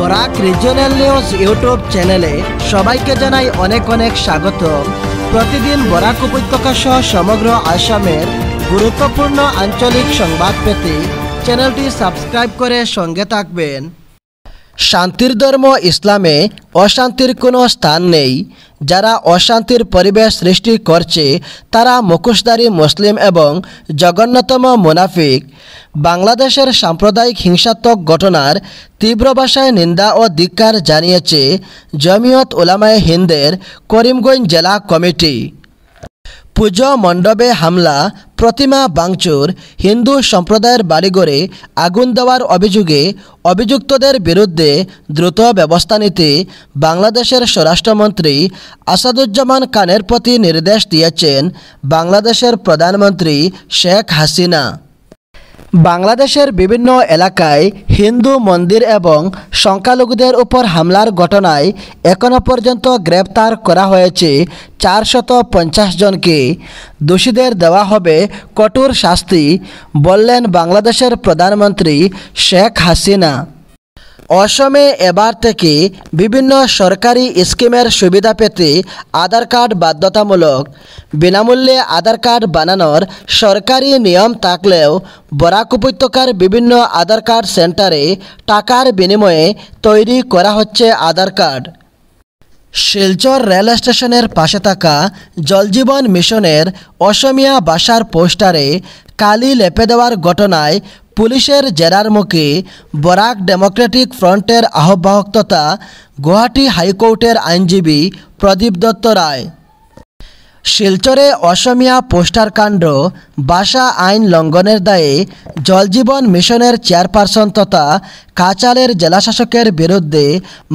Barak regional news YouTube চ্যানেলে সবাইকে জানাই অনেক অনেক স্বাগত প্রতিদিন বরাক উপত্যকা সহ সমগ্র আসামের গুরুত্বপূর্ণ আঞ্চলিক সংবাদ পেতে চ্যানেলটি সাবস্ক্রাইব করে সঙ্গে থাকবেন শান্তির ধর্ম ইসলামে অশান্তির কোনো স্থান নেই যারা অশান্তির পরিবেশ সৃষ্টি করছে তারা মুখোশধারী মুসলিম এবং জঘন্যতম মুনাফিক বাংলাদেশের সাম্প্রদায়িক হিংসাত্মক ঘটনার তীব্র ভাষায় নিন্দা ও দিকার জানিয়েছে জমিয়ত ওলামায় হিন্দের করিমগঞ্জ জেলা কমিটি পুজো মণ্ডপে হামলা প্রতিমা বাংচুর হিন্দু সম্প্রদায়ের বাড়িঘরে আগুন দেওয়ার অভিযোগে অভিযুক্তদের বিরুদ্ধে দ্রুত ব্যবস্থা নিতে বাংলাদেশের স্বরাষ্ট্রমন্ত্রী আসাদুজ্জামান খানের প্রতি নির্দেশ দিয়েছেন বাংলাদেশের প্রধানমন্ত্রী শেখ হাসিনা বাংলাদেশের বিভিন্ন এলাকায় হিন্দু মন্দির এবং সংখ্যালঘুদের উপর হামলার ঘটনায় এখনও পর্যন্ত গ্রেপ্তার করা হয়েছে চারশত পঞ্চাশ জনকে দোষীদের দেওয়া হবে কঠোর শাস্তি বললেন বাংলাদেশের প্রধানমন্ত্রী শেখ হাসিনা অসমে এবার থেকে বিভিন্ন সরকারি স্কিমের সুবিধা পেতে আধার কার্ড বাধ্যতামূলক বিনামূল্যে আধার কার্ড বানানোর সরকারি নিয়ম থাকলেও বরাক উপত্যকার বিভিন্ন আধার কার্ড সেন্টারে টাকার বিনিময়ে তৈরি করা হচ্ছে আধার কার্ড শিলচর রেল স্টেশনের পাশে থাকা জলজীবন মিশনের অসমিয়া বাসার পোস্টারে কালি লেপে দেওয়ার ঘটনায় পুলিশের জেরার মুখে বরাক ডেমোক্রেটিক ফ্রন্টের আহ্বায়ক তথা গুয়াহাটি হাইকোর্টের আইনজীবী প্রদীপ দত্ত রায় শিলচরে অসমিয়া পোস্টার কাণ্ড ভাষা আইন লঙ্ঘনের দায়ে জলজীবন মিশনের চেয়ারপারসন তথা কাচালের জেলাশাসকের বিরুদ্ধে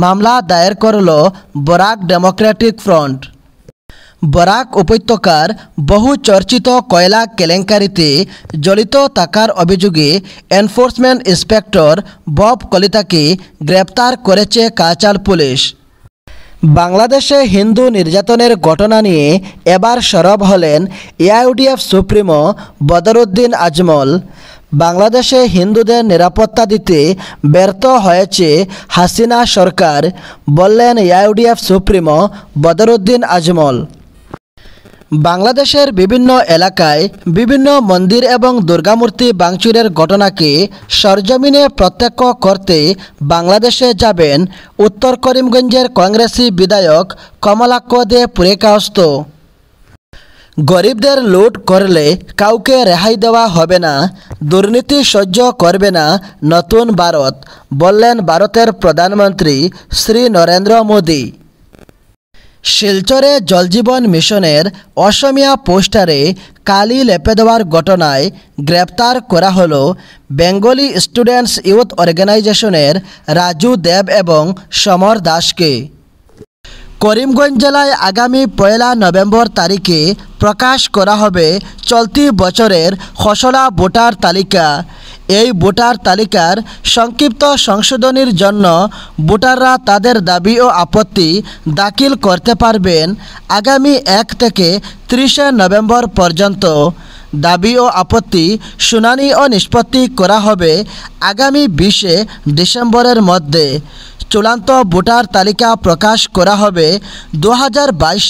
মামলা দায়ের করল বরাক ডেমোক্রেটিক ফ্রন্ট বরাক উপত্যকার বহু চর্চিত কয়লা কেলেঙ্কারিতে জড়িত থাকার অভিযোগে এনফোর্সমেন্ট ইন্সপেক্টর বব কলিতাকে গ্রেপ্তার করেছে কাচাল পুলিশ বাংলাদেশে হিন্দু নির্যাতনের ঘটনা নিয়ে এবার সরব হলেন এআইউডিএফ সুপ্রিমো বদরুদ্দিন আজমল বাংলাদেশে হিন্দুদের নিরাপত্তা দিতে ব্যর্থ হয়েছে হাসিনা সরকার বললেন এআইউডিএফ সুপ্রিমো বদরুদ্দিন আজমল বাংলাদেশের বিভিন্ন এলাকায় বিভিন্ন মন্দির এবং দুর্গামূর্তি বাংচুরের ঘটনাকে সরজমিনে প্রত্যক্ষ করতে বাংলাদেশে যাবেন উত্তর করিমগঞ্জের কংগ্রেসি বিধায়ক কমলাক্ষ দে পুরেকাস্ত গরিবদের লুট করলে কাউকে রেহাই দেওয়া হবে না দুর্নীতি সহ্য করবে না নতুন ভারত বললেন ভারতের প্রধানমন্ত্রী শ্রী নরেন্দ্র মোদী শিলচরে জলজীবন মিশনের অসমিয়া পোস্টারে কালি লেপে দেওয়ার ঘটনায় গ্রেপ্তার করা হল বেঙ্গলি স্টুডেন্টস ইউথ অর্গানাইজেশনের রাজু দেব এবং সমর দাসকে করিমগঞ্জ জেলায় আগামী পয়লা নভেম্বর তারিখে প্রকাশ করা হবে চলতি বছরের খসড়া ভোটার তালিকা এই ভোটার তালিকার সংক্ষিপ্ত সংশোধনীর জন্য ভোটাররা তাদের দাবি ও আপত্তি দাখিল করতে পারবেন আগামী এক থেকে ত্রিশে নভেম্বর পর্যন্ত দাবি ও আপত্তি শুনানি ও নিষ্পত্তি করা হবে আগামী বিশে ডিসেম্বরের মধ্যে চূড়ান্ত ভোটার তালিকা প্রকাশ করা হবে দু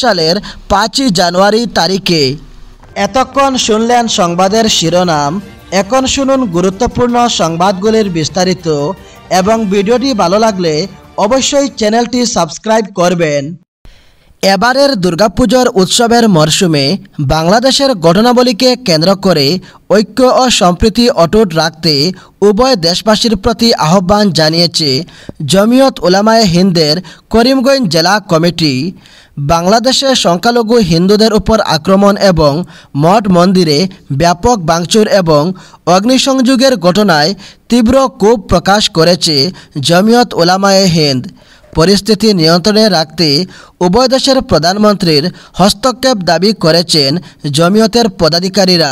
সালের পাঁচই জানুয়ারি তারিখে এতক্ষণ শুনলেন সংবাদের শিরোনাম এখন শুনুন গুরুত্বপূর্ণ সংবাদগুলির বিস্তারিত এবং ভিডিওটি ভালো লাগলে অবশ্যই চ্যানেলটি সাবস্ক্রাইব করবেন এবারের দুর্গাপুজোর উৎসবের মরশুমে বাংলাদেশের ঘটনাবলীকে কেন্দ্র করে ঐক্য ও সম্প্রীতি অটুট রাখতে উভয় দেশবাসীর প্রতি আহ্বান জানিয়েছে জমিয়ত উলামায় হিন্দের করিমগঞ্জ জেলা কমিটি বাংলাদেশে সংখ্যালঘু হিন্দুদের উপর আক্রমণ এবং মঠ মন্দিরে ব্যাপক বাংচুর এবং অগ্নিসংযোগের ঘটনায় তীব্র ক্ষোভ প্রকাশ করেছে জমিয়ত ওলামায়ে হিন্দ পরিস্থিতি নিয়ন্ত্রণে রাখতে উভয় দেশের প্রধানমন্ত্রীর হস্তক্ষেপ দাবি করেছেন জমিয়তের পদাধিকারীরা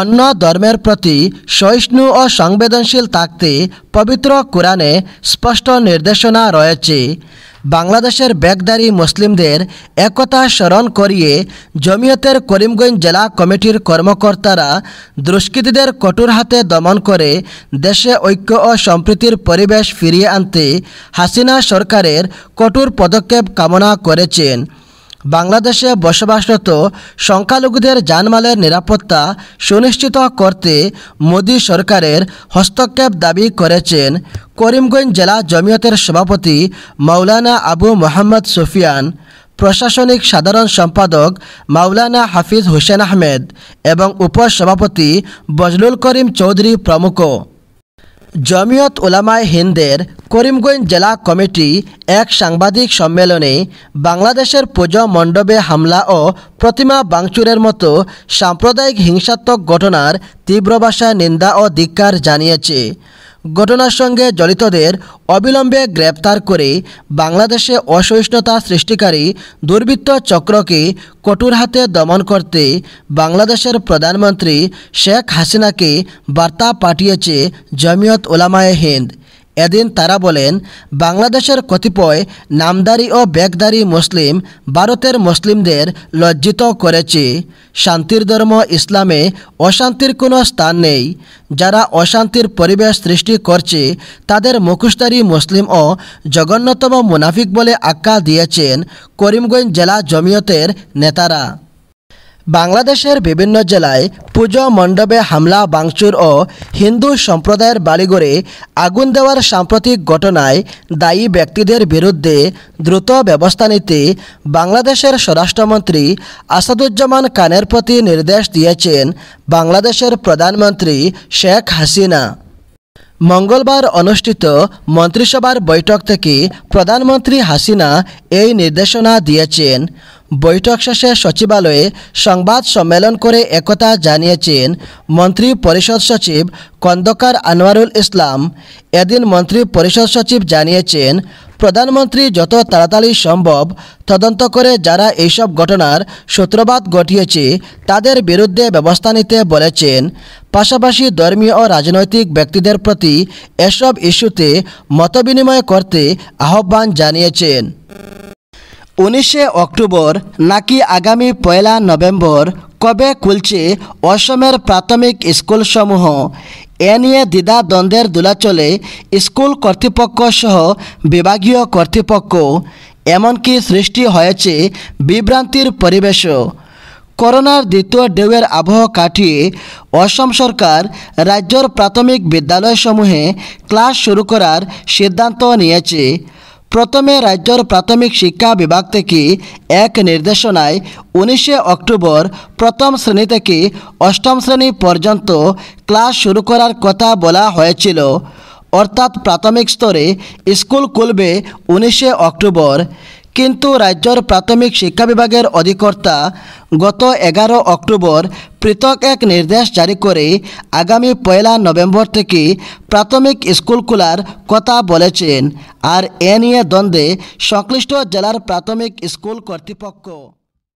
অন্য ধর্মের প্রতি সহিষ্ণু ও সংবেদনশীল থাকতে পবিত্র কোরআনে স্পষ্ট নির্দেশনা রয়েছে বাংলাদেশের ব্যাগদারি মুসলিমদের একতা স্মরণ করিয়ে জমিয়তের করিমগঞ্জ জেলা কমিটির কর্মকর্তারা দুষ্কৃতীদের কঠোর হাতে দমন করে দেশে ঐক্য ও সম্প্রীতির পরিবেশ ফিরিয়ে আনতে হাসিনা সরকারের কঠোর পদক্ষেপ কামনা করেছেন বাংলাদেশে বসবাসরত সংখ্যালঘুদের জানমালের নিরাপত্তা সুনিশ্চিত করতে মোদী সরকারের হস্তক্ষেপ দাবি করেছেন করিমগঞ্জ জেলা জমিয়তের সভাপতি মাওলানা আবু মোহাম্মদ সুফিয়ান প্রশাসনিক সাধারণ সম্পাদক মাওলানা হাফিজ হোসেন আহমেদ এবং উপসভাপতি বজলুল করিম চৌধুরী প্রমুখ জমিয়ত ওলামায় হিন্দের করিমগঞ্জ জেলা কমিটি এক সাংবাদিক সম্মেলনে বাংলাদেশের পূজা মণ্ডপে হামলা ও প্রতিমা বাংচুরের মতো সাম্প্রদায়িক হিংসাত্মক ঘটনার তীব্র ভাষায় নিন্দা ও ধিক্কার জানিয়েছে ঘটনার সঙ্গে জড়িতদের অবিলম্বে গ্রেপ্তার করে বাংলাদেশে অসহিষ্ণুতা সৃষ্টিকারী দুর্বৃত্ত চক্রকে কঠোর হাতে দমন করতে বাংলাদেশের প্রধানমন্ত্রী শেখ হাসিনাকে বার্তা পাঠিয়েছে জমিয়ত ওলামায়ে হিন্দ এদিন তারা বলেন বাংলাদেশের কতিপয় নামদারি ও ব্যাগদারি মুসলিম ভারতের মুসলিমদের লজ্জিত করেছে শান্তির ধর্ম ইসলামে অশান্তির কোনো স্থান নেই যারা অশান্তির পরিবেশ সৃষ্টি করছে তাদের মুখোশদারি মুসলিম ও জঘন্যতম মুনাফিক বলে আক্কা দিয়েছেন করিমগঞ্জ জেলা জমিয়তের নেতারা বাংলাদেশের বিভিন্ন জেলায় পুজো মণ্ডপে হামলা বাংচুর ও হিন্দু সম্প্রদায়ের বাড়িঘরে আগুন দেওয়ার সাম্প্রতিক ঘটনায় দায়ী ব্যক্তিদের বিরুদ্ধে দ্রুত ব্যবস্থা নিতে বাংলাদেশের স্বরাষ্ট্রমন্ত্রী আসাদুজ্জামান খানের প্রতি নির্দেশ দিয়েছেন বাংলাদেশের প্রধানমন্ত্রী শেখ হাসিনা মঙ্গলবার অনুষ্ঠিত মন্ত্রিসভার বৈঠক থেকে প্রধানমন্ত্রী হাসিনা এই নির্দেশনা দিয়েছেন বৈঠক শেষে সচিবালয়ে সংবাদ সম্মেলন করে একথা জানিয়েছেন মন্ত্রী পরিষদ সচিব কন্দকার আনোয়ারুল ইসলাম এদিন মন্ত্রী পরিষদ সচিব জানিয়েছেন প্রধানমন্ত্রী যত তাড়াতাড়ি সম্ভব তদন্ত করে যারা এইসব ঘটনার সূত্রপাত ঘটিয়েছে তাদের বিরুদ্ধে ব্যবস্থা নিতে বলেছেন পাশাপাশি ধর্মীয় ও রাজনৈতিক ব্যক্তিদের প্রতি এসব ইস্যুতে মতবিনিময় করতে আহ্বান জানিয়েছেন উনিশে অক্টোবর নাকি আগামী পয়লা নভেম্বর কবে খুলছে অসমের প্রাথমিক স্কুলসমূহ এ নিয়ে দ্বিধাদ্বন্দ্বের দোলাচলে স্কুল কর্তৃপক্ষ সহ বিভাগীয় কর্তৃপক্ষ এমনকি সৃষ্টি হয়েছে বিভ্রান্তির পরিবেশও করোনার দ্বিতীয় ঢেউয়ের আবহ কাটিয়ে অসম সরকার রাজ্যের প্রাথমিক বিদ্যালয়সমূহে ক্লাস শুরু করার সিদ্ধান্ত নিয়েছে প্রথমে রাজ্যর প্রাথমিক শিক্ষা বিভাগ থেকে এক নির্দেশনায় উনিশে অক্টোবর প্রথম শ্রেণী থেকে অষ্টম শ্রেণী পর্যন্ত ক্লাস শুরু করার কথা বলা হয়েছিল অর্থাৎ প্রাথমিক স্তরে স্কুল খুলবে উনিশে অক্টোবর কিন্তু রাজ্যর প্রাথমিক শিক্ষা বিভাগের অধিকর্তা গত এগারো অক্টোবর পৃথক এক নির্দেশ জারি করে আগামী পয়লা নভেম্বর থেকে প্রাথমিক স্কুল খোলার কথা বলেছেন আর এ নিয়ে দ্বন্দ্বে সংশ্লিষ্ট জেলার প্রাথমিক স্কুল কর্তৃপক্ষ